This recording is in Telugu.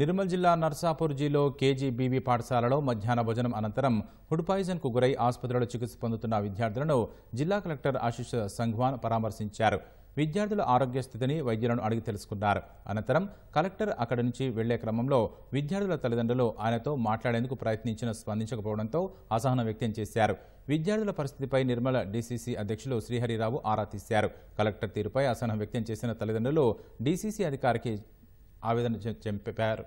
నిర్మల్ జిల్లా నర్సాపూర్ జిల్లో కేజీబీవీ పాఠశాలలో మధ్యాహ్న భోజనం అనంతరం హుడ్ పాయిజన్కు గురై ఆసుపత్రిలో చికిత్స పొందుతున్న విద్యార్థులను జిల్లా కలెక్టర్ ఆశిష్ సంఘ్వాన్ పరామర్శించారు విద్యార్థుల ఆరోగ్య స్థితిని వైద్యులను అడిగి తెలుసుకున్నారు అనంతరం కలెక్టర్ అక్కడి నుంచి వెళ్లే క్రమంలో విద్యార్థుల తల్లిదండ్రులు ఆయనతో మాట్లాడేందుకు ప్రయత్నించిన స్పందించకపోవడంతో అసహనం వ్యక్తం చేశారు విద్యార్థుల పరిస్థితిపై నిర్మల డీసీసీ అధ్యక్షులు శ్రీహరిరావు ఆరా తీశారు కలెక్టర్ తీరుపై అసహనం వ్యక్తం చేసిన తల్లిదండ్రులు డీసీసీ అధికారికి ఆవేదన చెంపారు